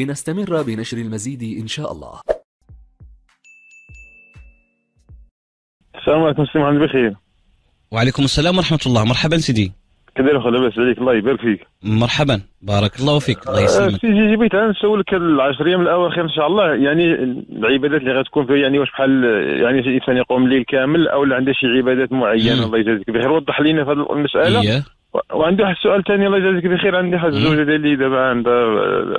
لنستمر بنشر المزيد إن شاء الله السلام عليكم سيدي محمد بخير وعليكم السلام ورحمة الله مرحبا سيدي كدير اخو لاباس عليك الله يبارك فيك مرحبا بارك الله فيك الله يسلمك آه، سيدي جبت انا نسولك العشر ايام الاواخر ان شاء الله يعني العبادات اللي غتكون فيها يعني واش بحال يعني الانسان يقوم الليل كامل او عنده شي عبادات معينه الله يجازيك بخير وضح لينا في هذه المساله وعندي واحد السؤال ثاني الله يجازيك بخير عندي واحد الزوجه ديالي دابا عندها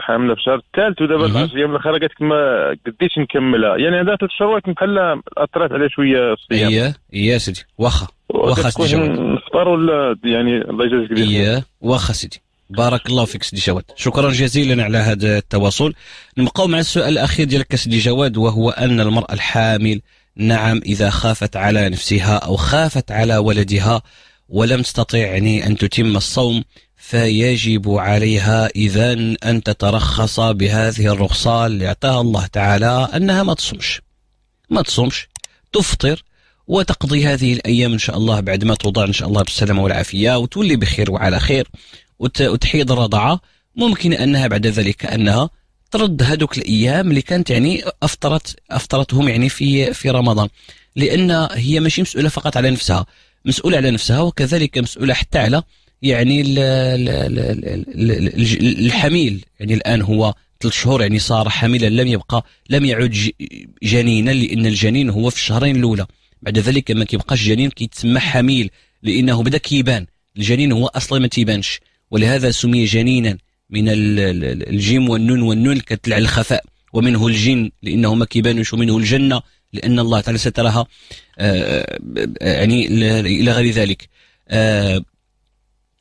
حامله في الشهر الثالث ودابا 10 ايام الاخر قالت لك ما قديش نكملها يعني عندها ثلاث شهور بحال اثرات عليها شويه الصيام اي اي سيدي واخا واخا سيدي شواد نفطر ولا يعني الله يجازيك بخير اي واخا سيدي بارك الله فيك سيدي جواد شكرا جزيلا على هذا التواصل نبقاو مع السؤال الاخير ديالك سيدي جواد وهو ان المراه الحامل نعم اذا خافت على نفسها او خافت على ولدها ولم تستطع يعني أن تتم الصوم فيجب عليها إذا أن تترخص بهذه الرخصة اللي أعطاها الله تعالى أنها ما تصومش ما تصومش تفطر وتقضي هذه الأيام إن شاء الله بعد ما توضع إن شاء الله بالسلامة والعافية وتولي بخير وعلى خير وتحيض رضعة ممكن أنها بعد ذلك أنها ترد هذوك الأيام اللي كانت يعني أفطرت أفطرتهم يعني في في رمضان لأن هي ماشي مسؤولة فقط على نفسها مسؤولة على نفسها وكذلك مسؤولة حتى على يعني الحميل يعني الآن هو ثلاث شهور يعني صار حاملا لم يبقى لم يعد جنينا لأن الجنين هو في الشهرين الأولى بعد ذلك ما كيبقاش جنين كيتسمى حميل لأنه بدأ كيبان الجنين هو أصلا ما تيبانش ولهذا سمي جنينا من الجيم والنون والنون كتلع الخفاء ومنه الجن لأنه ما كيبانوش ومنه الجنة لأن الله تعالى سترها آه، آه، يعني إلى غير ذلك آه،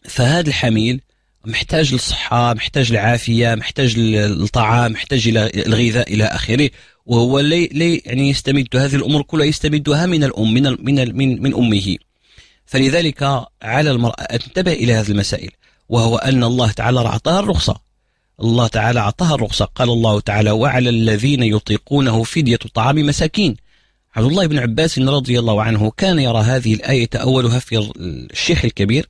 فهذا الحميل محتاج للصحة محتاج العافية محتاج للطعام محتاج إلى الغذاء إلى آخره وهو لي, لي يعني يستمد هذه الأمور كلها يستمدها من الأم من من من, من أمه فلذلك على المرأة أن تنتبه إلى هذه المسائل وهو أن الله تعالى أعطاها الرخصة الله تعالى أعطاها الرخصة قال الله تعالى وعلى الذين يطيقونه فدية طعام مساكين عبد الله بن عباس رضي الله عنه كان يرى هذه الآية يتأولها في الشيخ الكبير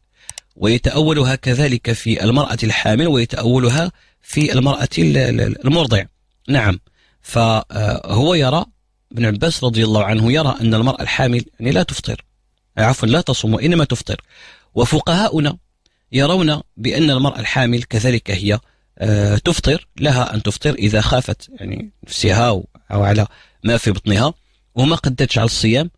ويتأولها كذلك في المرأة الحامل ويتأولها في المرأة المرضع نعم فهو يرى ابن عباس رضي الله عنه يرى أن المرأة الحامل يعني لا تفطر عفوا لا تصوم وإنما تفطر وفقهاؤنا يرون بأن المرأة الحامل كذلك هي آه، تفطر لها أن تفطر إذا خافت يعني نفسها أو على ما في بطنها وما قدتش على الصيام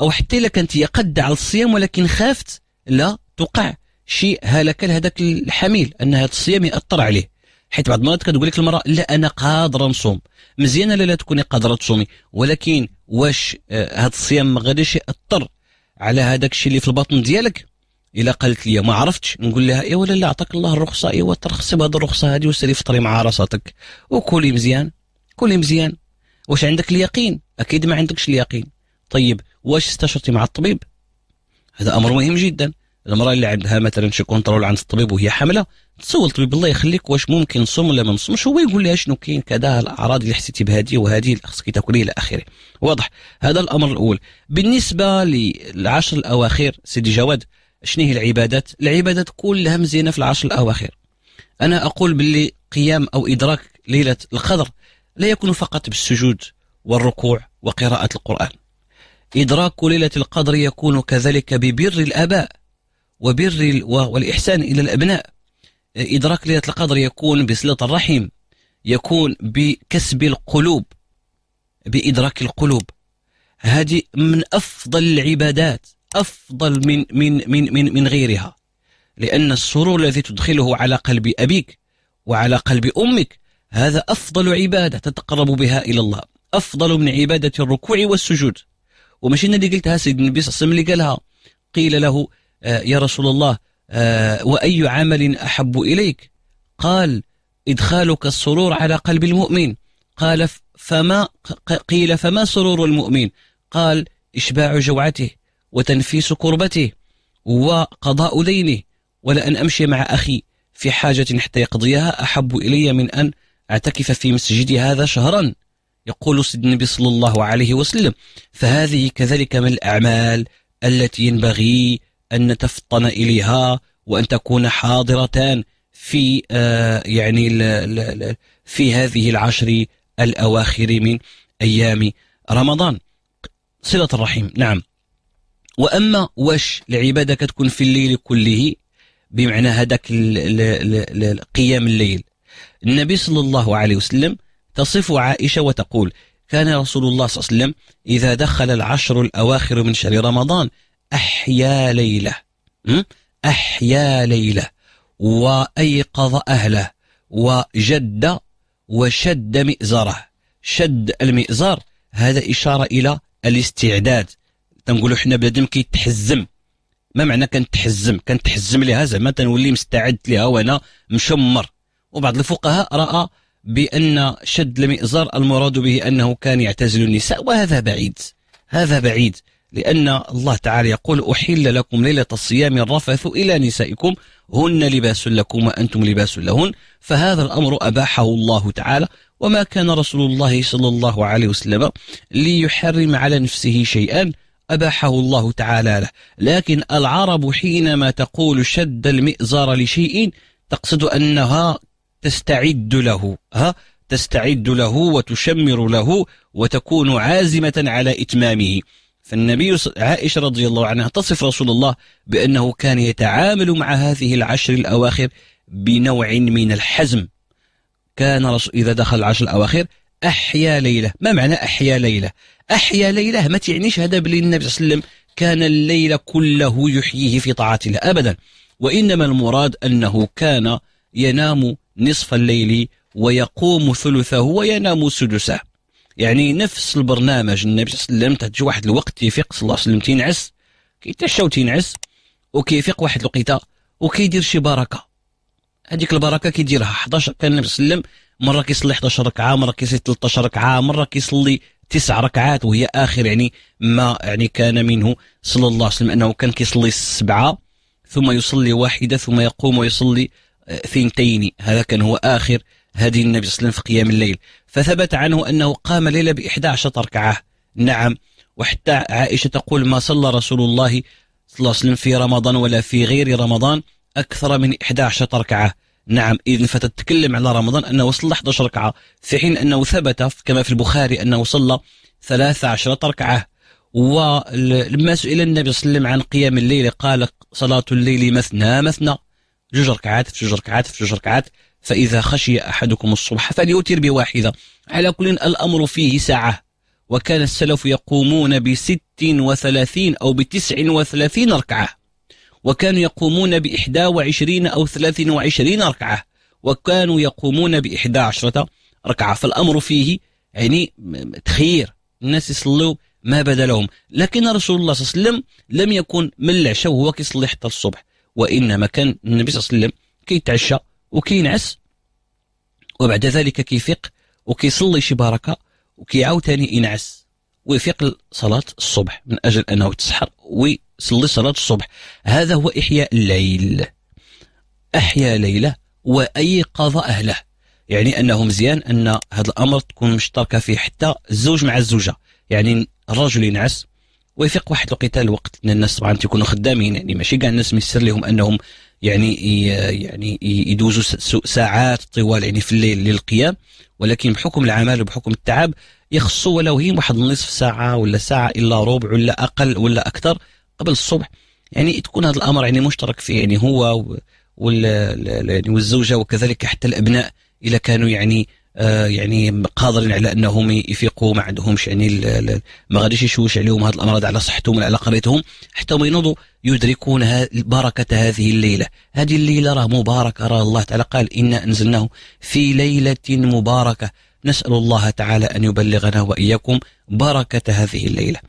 أو حتى إلا كانت هي قد على الصيام ولكن خافت لا تقع شيء هلك لهذاك الحميل أن هذا الصيام يأثر عليه حيت بعض المرات كتقول لك المراه لا انا قادره نصوم مزيانه لا لا تكوني قادره تصومي ولكن واش آه، هذا الصيام ما غاديش ياثر على هذاك الشيء اللي في البطن ديالك الا قالت لي ما عرفتش نقول لها اي ولا لا عطاك الله الرخصه ايوا ترخصي بهذه الرخصه هذه وسيري فطري مع راساتك وكلي مزيان كلي مزيان واش عندك اليقين اكيد ما عندكش اليقين طيب واش استشرتي مع الطبيب هذا امر مهم جدا المراه اللي عندها مثلا شي كونترول عند الطبيب وهي حامله تسول الطبيب الله يخليك واش ممكن نصوم ولا ما نصومش هو يقول لها شنو كاين كذا الاعراض اللي حسيتي بهذه وهذه خصك تاكلي الى اخره واضح هذا الامر الاول بالنسبه للعشر الاواخر سيدي جواد شنو هي العبادات العبادات كلها مزينه في العشر الاواخر انا اقول باللي قيام او ادراك ليله القدر لا يكون فقط بالسجود والركوع وقراءه القران ادراك ليله القدر يكون كذلك ببر الاباء وبر والاحسان الى الابناء ادراك ليله القدر يكون بصله الرحم يكون بكسب القلوب بادراك القلوب هذه من افضل العبادات أفضل من من من من, من غيرها لأن السرور الذي تدخله على قلب أبيك وعلى قلب أمك هذا أفضل عبادة تتقرب بها إلى الله أفضل من عبادة الركوع والسجود وماشي اللي قلتها سيدنا النبي صلى الله عليه وسلم اللي قالها قيل له آه، يا رسول الله آه، وأي عمل أحب إليك قال إدخالك السرور على قلب المؤمن قال فما قيل فما سرور المؤمن قال إشباع جوعته وتنفيس كربته وقضاء دينه ولأن أمشي مع أخي في حاجة حتى يقضيها أحب إلي من أن أعتكف في مسجدي هذا شهرا يقول النبي صلى الله عليه وسلم فهذه كذلك من الأعمال التي ينبغي أن نتفطن إليها وأن تكون حاضرة في آه، يعني في هذه العشر الأواخر من أيام رمضان صلة الرحيم نعم واما واش العباده كتكون في الليل كله بمعنى هذاك قيام الليل النبي صلى الله عليه وسلم تصف عائشه وتقول كان رسول الله صلى الله عليه وسلم اذا دخل العشر الاواخر من شهر رمضان احيا ليله احيا ليله وايقظ اهله وجد وشد مئزره شد المئزر هذا اشاره الى الاستعداد تنقولوا حنا بنادم كيتحزم ما معنى كنتحزم كنتحزم لها زعما تنولي مستعد لها وانا مشمر وبعض الفقهاء راى بان شد المئزر المراد به انه كان يعتزل النساء وهذا بعيد هذا بعيد لأن الله تعالى يقول أحل لكم ليلة الصيام الرفث إلى نسائكم هن لباس لكم وأنتم لباس لهن فهذا الأمر أباحه الله تعالى وما كان رسول الله صلى الله عليه وسلم ليحرم على نفسه شيئا أباحه الله تعالى له لكن العرب حينما تقول شد المئزر لشيء تقصد أنها تستعد له ها تستعد له وتشمر له وتكون عازمة على إتمامه فالنبي عائشة رضي الله عنها تصف رسول الله بأنه كان يتعامل مع هذه العشر الأواخر بنوع من الحزم كان إذا دخل العشر الأواخر أحيا ليلة ما معنى أحيا ليلة أحيا ليلة ما تعنيش هذا بلي النبي صلى الله عليه وسلم كان الليل كله يحييه في طاعة الله أبدا وإنما المراد أنه كان ينام نصف الليل ويقوم ثلثه وينام سدسه يعني نفس البرنامج النبي صلى الله عليه وسلم تجي واحد الوقت يفيق صلى الله عليه وسلم تينعس كيتعشى وتينعس وكيفيق واحد الوقيته وكيدير شي بركه هذيك البركه كيديرها 11 كان النبي صلى الله عليه وسلم مره كيصلي 11 ركعه مره كيصلي 13 ركعه مره كيصلي تسع ركعات وهي اخر يعني ما يعني كان منه صلى الله عليه وسلم انه كان كيصلي السبعه ثم يصلي واحده ثم يقوم ويصلي آه، ثنتين هذا كان هو اخر هدي النبي صلى الله عليه وسلم في قيام الليل فثبت عنه انه قام ليله ب 11 ركعه نعم وحتى عائشه تقول ما صلى رسول الله صلى الله عليه وسلم في رمضان ولا في غير رمضان اكثر من 11 ركعه نعم إذا فتتكلم على رمضان أنه صلى 11 ركعة في حين أنه ثبت كما في البخاري أنه صلى 13 ركعة ولما سئل النبي صلى الله عليه وسلم عن قيام الليل قال صلاة الليل مثنى مثنى جوج ركعات في جوج ركعات في جوج ركعات فإذا خشي أحدكم الصبح فليوتر بواحدة على كل الأمر فيه ساعة وكان السلف يقومون بست وثلاثين أو بتسع وثلاثين ركعة وكانوا يقومون بإحدى وعشرين أو ثلاث وعشرين ركعة وكانوا يقومون بإحدى عشرة ركعة فالأمر فيه يعني تخير الناس يصلوا ما بدا لهم لكن رسول الله صلى الله عليه وسلم لم يكن من العشاء وهو كيصلي حتى الصبح وإنما كان النبي صلى الله عليه وسلم كيتعشى وكينعس وبعد ذلك كيفيق وكيصلي شي بركة وكيعاود ثاني ينعس ويفيق صلاة الصبح من أجل أنه تسحر ويصلي صلاة الصبح هذا هو إحياء الليل أحيا ليلة وأيقظ أهله يعني أنه مزيان أن هذا الأمر تكون مشتركة فيه حتى الزوج مع الزوجة يعني الرجل ينعس ويفيق واحد القتال الوقت ان الناس طبعا تيكونوا خدامين يعني ماشي كاع الناس ميسر لهم انهم يعني يعني يدوزوا ساعات طوال يعني في الليل للقيام ولكن بحكم العمل وبحكم التعب يخصو ولو هي واحد نصف ساعه ولا ساعه الا ربع ولا اقل ولا اكثر قبل الصبح يعني تكون هذا الامر يعني مشترك فيه يعني هو يعني والزوجه وكذلك حتى الابناء اذا كانوا يعني آه، يعني قادرين على انهم يفيقوا ما عندهمش يعني ما غاديش يشوش عليهم هذا الامراض على صحتهم ولا على قريتهم حتى هم ينوضوا يدركون بركه هذه الليله، هذه الليله راه مباركه راه الله تعالى قال انا انزلناه في ليله مباركه نسأل الله تعالى أن يبلغنا وإياكم بركة هذه الليلة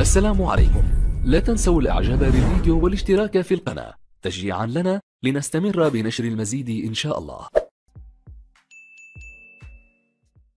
السلام عليكم لا تنسوا الإعجاب بالفيديو والاشتراك في القناة تشجيعا لنا لنستمر بنشر المزيد إن شاء الله